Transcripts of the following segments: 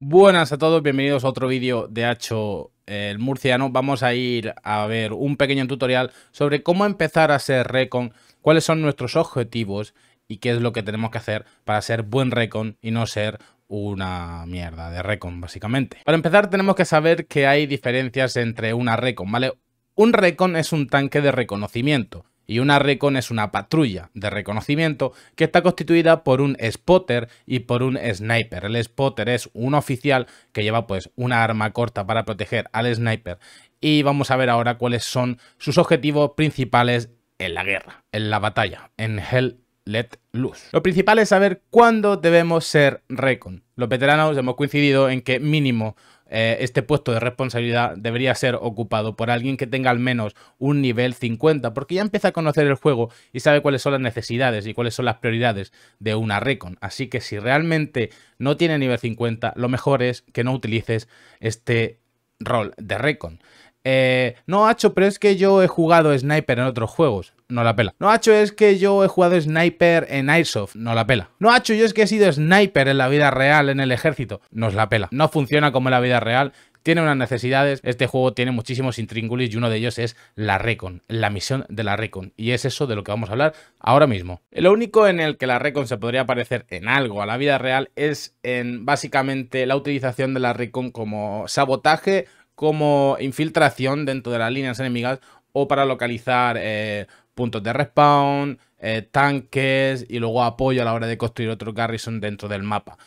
Buenas a todos, bienvenidos a otro vídeo de Hacho el Murciano. Vamos a ir a ver un pequeño tutorial sobre cómo empezar a ser Recon, cuáles son nuestros objetivos y qué es lo que tenemos que hacer para ser buen Recon y no ser una mierda de Recon, básicamente. Para empezar tenemos que saber que hay diferencias entre una Recon, ¿vale? Un Recon es un tanque de reconocimiento y una Recon es una patrulla de reconocimiento que está constituida por un spotter y por un sniper. El spotter es un oficial que lleva pues una arma corta para proteger al sniper y vamos a ver ahora cuáles son sus objetivos principales en la guerra, en la batalla, en Hell Let Loose. Lo principal es saber cuándo debemos ser Recon. Los veteranos hemos coincidido en que mínimo eh, este puesto de responsabilidad debería ser ocupado por alguien que tenga al menos un nivel 50, porque ya empieza a conocer el juego y sabe cuáles son las necesidades y cuáles son las prioridades de una Recon. Así que si realmente no tiene nivel 50, lo mejor es que no utilices este rol de Recon. Eh, no, Hacho, pero es que yo he jugado Sniper en otros juegos. No la pela. No, Hacho, es que yo he jugado Sniper en Airsoft. No la pela. No, Hacho, yo es que he sido Sniper en la vida real, en el ejército. Nos la pela. No funciona como en la vida real. Tiene unas necesidades. Este juego tiene muchísimos intríngulis y uno de ellos es la Recon, la misión de la Recon. Y es eso de lo que vamos a hablar ahora mismo. Lo único en el que la Recon se podría parecer en algo a la vida real es en básicamente la utilización de la Recon como sabotaje como infiltración dentro de las líneas enemigas o para localizar eh, puntos de respawn, eh, tanques y luego apoyo a la hora de construir otro garrison dentro del mapa.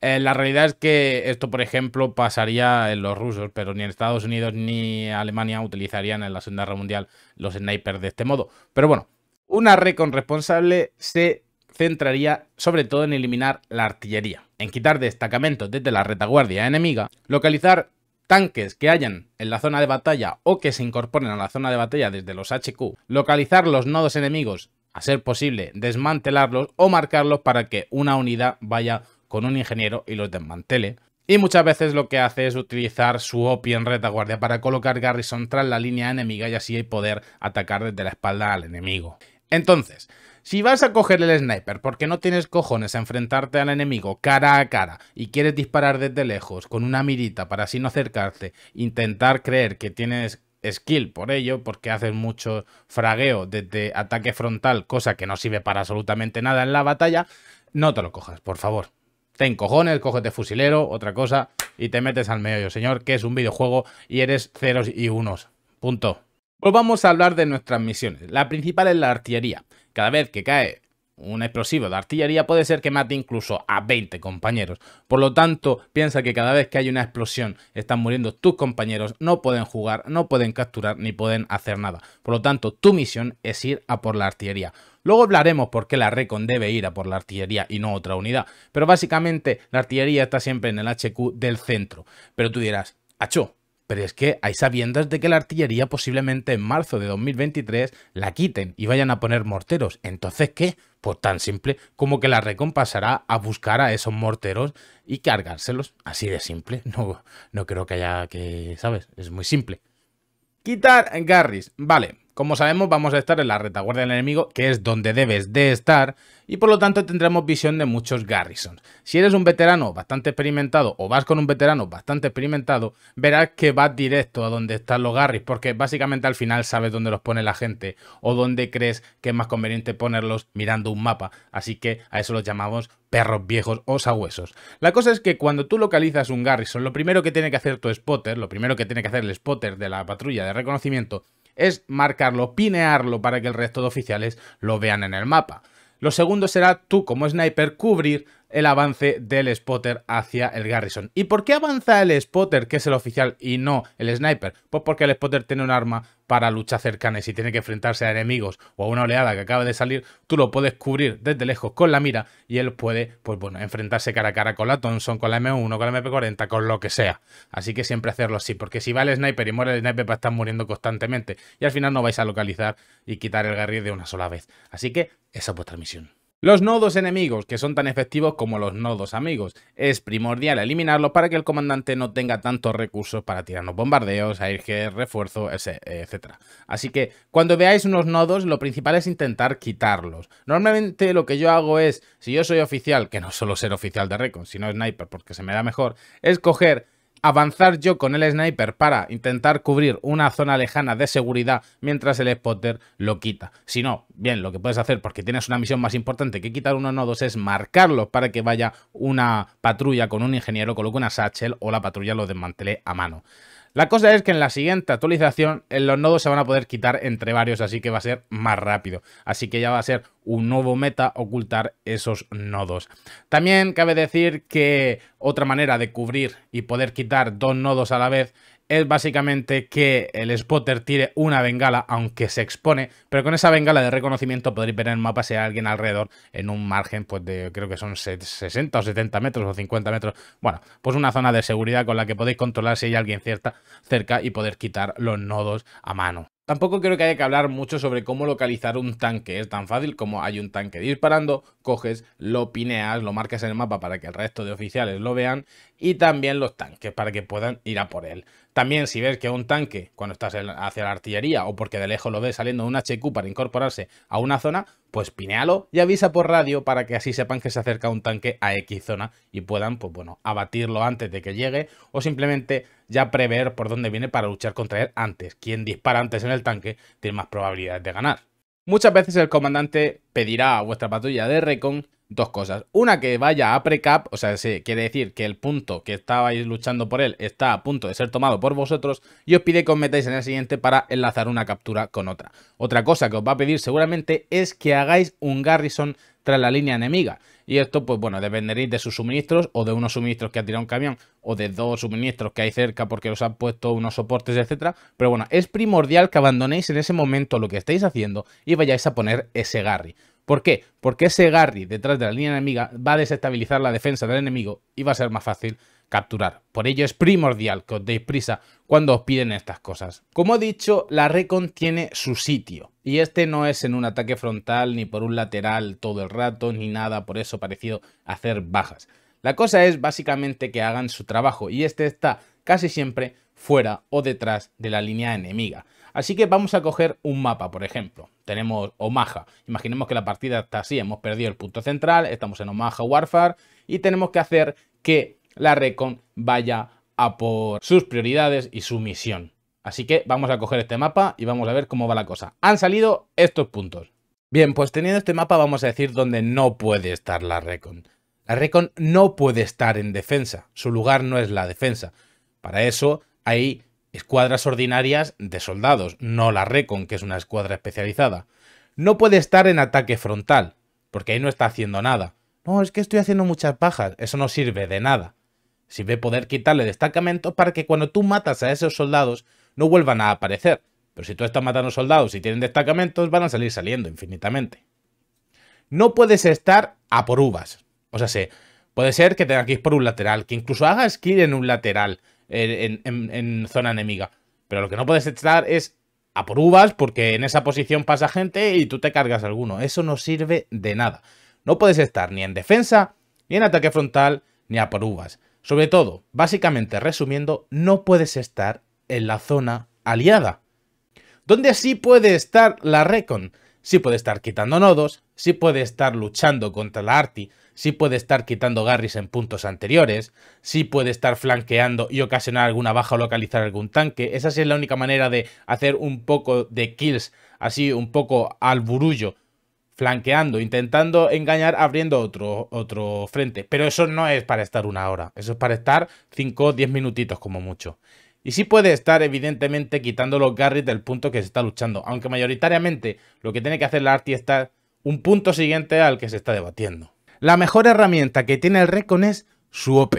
Eh, la realidad es que esto, por ejemplo, pasaría en los rusos, pero ni en Estados Unidos ni Alemania utilizarían en la Segunda Guerra Mundial los snipers de este modo. Pero bueno, una recon responsable se centraría sobre todo en eliminar la artillería, en quitar destacamentos desde la retaguardia enemiga, localizar tanques que hayan en la zona de batalla o que se incorporen a la zona de batalla desde los HQ, localizar los nodos enemigos, a ser posible desmantelarlos o marcarlos para que una unidad vaya con un ingeniero y los desmantele. Y muchas veces lo que hace es utilizar su OP en retaguardia para colocar garrison tras la línea enemiga y así poder atacar desde la espalda al enemigo. Entonces, si vas a coger el sniper porque no tienes cojones a enfrentarte al enemigo cara a cara y quieres disparar desde lejos con una mirita para así no acercarte, intentar creer que tienes skill por ello, porque haces mucho fragueo desde ataque frontal, cosa que no sirve para absolutamente nada en la batalla, no te lo cojas, por favor. Ten cojones, cógete fusilero, otra cosa, y te metes al medio, señor, que es un videojuego y eres ceros y unos. Punto. Volvamos pues a hablar de nuestras misiones. La principal es la artillería. Cada vez que cae un explosivo de artillería puede ser que mate incluso a 20 compañeros. Por lo tanto, piensa que cada vez que hay una explosión están muriendo tus compañeros, no pueden jugar, no pueden capturar ni pueden hacer nada. Por lo tanto, tu misión es ir a por la artillería. Luego hablaremos por qué la Recon debe ir a por la artillería y no otra unidad. Pero básicamente la artillería está siempre en el HQ del centro. Pero tú dirás, Acho, pero es que hay sabiendas de que la artillería posiblemente en marzo de 2023 la quiten y vayan a poner morteros. Entonces, ¿qué? Pues tan simple como que la pasará a buscar a esos morteros y cargárselos. Así de simple. No, no creo que haya que, ¿sabes? Es muy simple. Quitar Garris. Vale, como sabemos, vamos a estar en la retaguardia del enemigo, que es donde debes de estar, y por lo tanto tendremos visión de muchos garrisons. Si eres un veterano bastante experimentado o vas con un veterano bastante experimentado, verás que vas directo a donde están los garris, porque básicamente al final sabes dónde los pone la gente o dónde crees que es más conveniente ponerlos mirando un mapa. Así que a eso los llamamos perros viejos o sabuesos. La cosa es que cuando tú localizas un garrison, lo primero que tiene que hacer tu spotter, lo primero que tiene que hacer el spotter de la patrulla de reconocimiento, es marcarlo, pinearlo para que el resto de oficiales lo vean en el mapa. Lo segundo será tú como sniper cubrir el avance del spotter hacia el Garrison. ¿Y por qué avanza el spotter, que es el oficial, y no el sniper? Pues porque el spotter tiene un arma para lucha cercana y si tiene que enfrentarse a enemigos o a una oleada que acaba de salir, tú lo puedes cubrir desde lejos con la mira y él puede, pues bueno, enfrentarse cara a cara con la Thompson, con la M1, con la MP40, con lo que sea. Así que siempre hacerlo así, porque si va el sniper y muere el sniper va estar muriendo constantemente y al final no vais a localizar y quitar el garrison de una sola vez. Así que esa es vuestra misión. Los nodos enemigos, que son tan efectivos como los nodos amigos, es primordial eliminarlos para que el comandante no tenga tantos recursos para tirarnos bombardeos, que refuerzo, etc. Así que cuando veáis unos nodos, lo principal es intentar quitarlos. Normalmente lo que yo hago es, si yo soy oficial, que no solo ser oficial de Recon, sino sniper porque se me da mejor, es coger avanzar yo con el sniper para intentar cubrir una zona lejana de seguridad mientras el spotter lo quita. Si no, bien, lo que puedes hacer porque tienes una misión más importante que quitar unos nodos es marcarlos para que vaya una patrulla con un ingeniero, coloque una satchel o la patrulla lo desmantele a mano. La cosa es que en la siguiente actualización eh, los nodos se van a poder quitar entre varios, así que va a ser más rápido. Así que ya va a ser un nuevo meta ocultar esos nodos. También cabe decir que otra manera de cubrir y poder quitar dos nodos a la vez es básicamente que el spotter tire una bengala, aunque se expone, pero con esa bengala de reconocimiento podréis ver en el mapa si hay alguien alrededor en un margen, pues de creo que son 60 o 70 metros o 50 metros. Bueno, pues una zona de seguridad con la que podéis controlar si hay alguien cierta, cerca y poder quitar los nodos a mano. Tampoco creo que haya que hablar mucho sobre cómo localizar un tanque. Es tan fácil como hay un tanque disparando, coges, lo pineas, lo marcas en el mapa para que el resto de oficiales lo vean y también los tanques para que puedan ir a por él. También si ves que un tanque, cuando estás hacia la artillería o porque de lejos lo ves saliendo un HQ para incorporarse a una zona, pues pinealo y avisa por radio para que así sepan que se acerca un tanque a X zona y puedan, pues bueno, abatirlo antes de que llegue o simplemente ya prever por dónde viene para luchar contra él antes. Quien dispara antes en el tanque tiene más probabilidades de ganar. Muchas veces el comandante pedirá a vuestra patrulla de recon dos cosas. Una que vaya a precap, o sea, se quiere decir que el punto que estabais luchando por él está a punto de ser tomado por vosotros y os pide que os metáis en el siguiente para enlazar una captura con otra. Otra cosa que os va a pedir seguramente es que hagáis un garrison tras la línea enemiga. Y esto, pues bueno, dependeréis de sus suministros o de unos suministros que ha tirado un camión o de dos suministros que hay cerca porque os han puesto unos soportes, etcétera. Pero bueno, es primordial que abandonéis en ese momento lo que estáis haciendo y vayáis a poner ese Garry. ¿Por qué? Porque ese Garry detrás de la línea enemiga va a desestabilizar la defensa del enemigo y va a ser más fácil capturar. Por ello es primordial que os deis prisa cuando os piden estas cosas. Como he dicho, la Recon tiene su sitio. Y este no es en un ataque frontal ni por un lateral todo el rato ni nada por eso parecido hacer bajas. La cosa es básicamente que hagan su trabajo y este está casi siempre fuera o detrás de la línea enemiga. Así que vamos a coger un mapa, por ejemplo. Tenemos Omaha. Imaginemos que la partida está así, hemos perdido el punto central, estamos en Omaha Warfare y tenemos que hacer que la Recon vaya a por sus prioridades y su misión. Así que vamos a coger este mapa y vamos a ver cómo va la cosa. Han salido estos puntos. Bien, pues teniendo este mapa vamos a decir dónde no puede estar la Recon. La Recon no puede estar en defensa, su lugar no es la defensa. Para eso hay escuadras ordinarias de soldados, no la Recon, que es una escuadra especializada. No puede estar en ataque frontal, porque ahí no está haciendo nada. No, es que estoy haciendo muchas pajas. eso no sirve de nada si ve poder quitarle destacamentos para que cuando tú matas a esos soldados no vuelvan a aparecer. Pero si tú estás matando soldados y tienen destacamentos, van a salir saliendo infinitamente. No puedes estar a por uvas. O sea, sé, puede ser que tengas que ir por un lateral, que incluso hagas kill en un lateral, en, en zona enemiga. Pero lo que no puedes estar es a por uvas porque en esa posición pasa gente y tú te cargas alguno. Eso no sirve de nada. No puedes estar ni en defensa, ni en ataque frontal, ni a por uvas. Sobre todo, básicamente resumiendo, no puedes estar en la zona aliada. Donde así puede estar la Recon, sí puede estar quitando nodos, sí puede estar luchando contra la Arti, sí puede estar quitando Garris en puntos anteriores, sí puede estar flanqueando y ocasionar alguna baja o localizar algún tanque. Esa sí es la única manera de hacer un poco de kills, así un poco al burullo flanqueando, intentando engañar, abriendo otro, otro frente. Pero eso no es para estar una hora, eso es para estar 5 o 10 minutitos como mucho. Y sí puede estar, evidentemente, quitando los garris del punto que se está luchando, aunque mayoritariamente lo que tiene que hacer la Arti es estar un punto siguiente al que se está debatiendo. La mejor herramienta que tiene el Recon es su OP.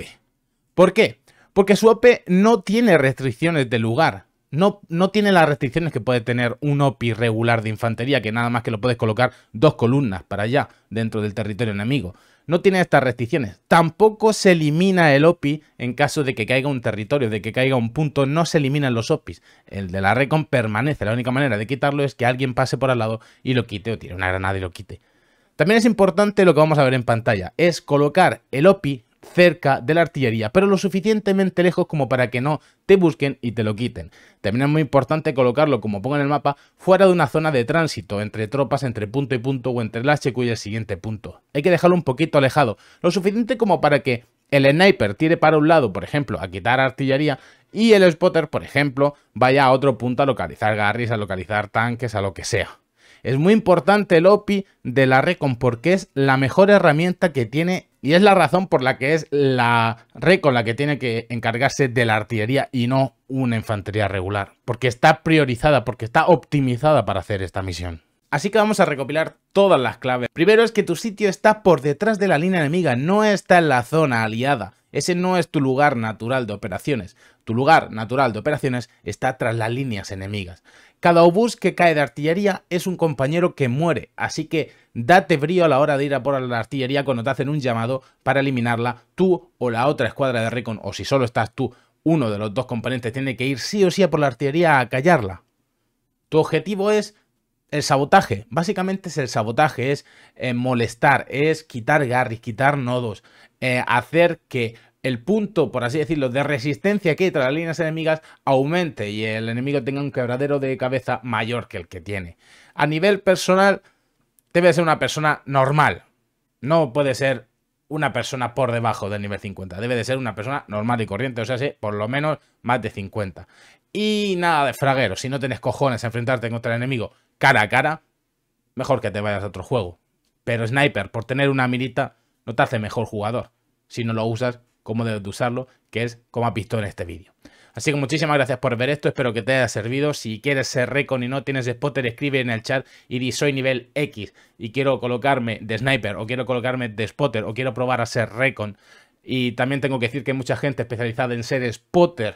¿Por qué? Porque su OP no tiene restricciones de lugar, no, tiene las restricciones que puede tener un OPI regular de infantería, que nada más que lo puedes colocar dos columnas para allá, dentro del territorio enemigo. No tiene estas restricciones. Tampoco se elimina el OPI en caso de que caiga un territorio, de que caiga un punto, no se eliminan los OPIs. El de la Recon permanece. La única manera de quitarlo es que alguien pase por al lado y lo quite o tire una granada y lo quite. También es importante lo que vamos a ver en pantalla, es colocar el OPI cerca de la artillería, pero lo suficientemente lejos como para que no te busquen y te lo quiten. También es muy importante colocarlo, como pongo en el mapa, fuera de una zona de tránsito, entre tropas, entre punto y punto o entre el HQ y el siguiente punto. Hay que dejarlo un poquito alejado, lo suficiente como para que el sniper tire para un lado, por ejemplo, a quitar artillería, y el spotter, por ejemplo, vaya a otro punto a localizar garris, a localizar tanques, a lo que sea. Es muy importante el OPI de la Recon porque es la mejor herramienta que tiene y es la razón por la que es la rey con la que tiene que encargarse de la artillería y no una infantería regular. Porque está priorizada, porque está optimizada para hacer esta misión. Así que vamos a recopilar todas las claves. Primero es que tu sitio está por detrás de la línea enemiga, no está en la zona aliada. Ese no es tu lugar natural de operaciones. Tu lugar natural de operaciones está tras las líneas enemigas. Cada obús que cae de artillería es un compañero que muere, así que date brío a la hora de ir a por la artillería cuando te hacen un llamado para eliminarla tú o la otra escuadra de Recon, o si solo estás tú, uno de los dos componentes tiene que ir sí o sí a por la artillería a callarla. Tu objetivo es el sabotaje. Básicamente es el sabotaje, es eh, molestar, es quitar garris, quitar nodos, eh, hacer que el punto, por así decirlo, de resistencia que hay tras las líneas enemigas aumente y el enemigo tenga un quebradero de cabeza mayor que el que tiene. A nivel personal, debe ser una persona normal. No puede ser una persona por debajo del nivel 50. Debe de ser una persona normal y corriente, o sea, sí, por lo menos más de 50. Y nada de fraguero. Si no tienes cojones a enfrentarte contra el enemigo cara a cara, mejor que te vayas a otro juego. Pero Sniper, por tener una mirita, no te hace mejor jugador. Si no lo usas cómo debes de usarlo, que es como ha visto en este vídeo. Así que muchísimas gracias por ver esto, espero que te haya servido. Si quieres ser recon y no tienes spotter, escribe en el chat y di soy nivel X y quiero colocarme de sniper o quiero colocarme de spotter o quiero probar a ser recon. Y también tengo que decir que mucha gente especializada en ser spotter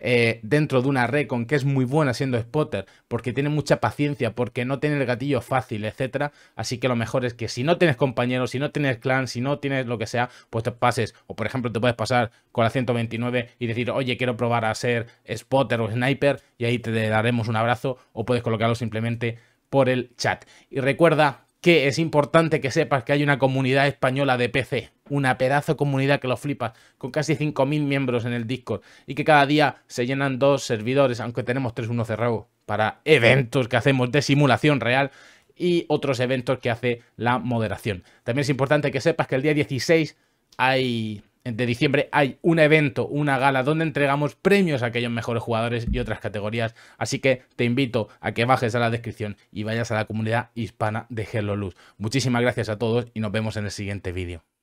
eh, dentro de una con que es muy buena siendo spotter, porque tiene mucha paciencia, porque no tiene el gatillo fácil, etcétera. Así que lo mejor es que si no tienes compañeros, si no tienes clan, si no tienes lo que sea, pues te pases. O por ejemplo, te puedes pasar con la 129 y decir, oye, quiero probar a ser spotter o sniper, y ahí te daremos un abrazo, o puedes colocarlo simplemente por el chat. Y recuerda que es importante que sepas que hay una comunidad española de PC, una pedazo comunidad que lo flipa, con casi 5.000 miembros en el Discord y que cada día se llenan dos servidores, aunque tenemos tres uno cerrado, para eventos que hacemos de simulación real y otros eventos que hace la moderación. También es importante que sepas que el día 16 hay de diciembre hay un evento, una gala donde entregamos premios a aquellos mejores jugadores y otras categorías. Así que te invito a que bajes a la descripción y vayas a la comunidad hispana de Hello Luz. Muchísimas gracias a todos y nos vemos en el siguiente vídeo.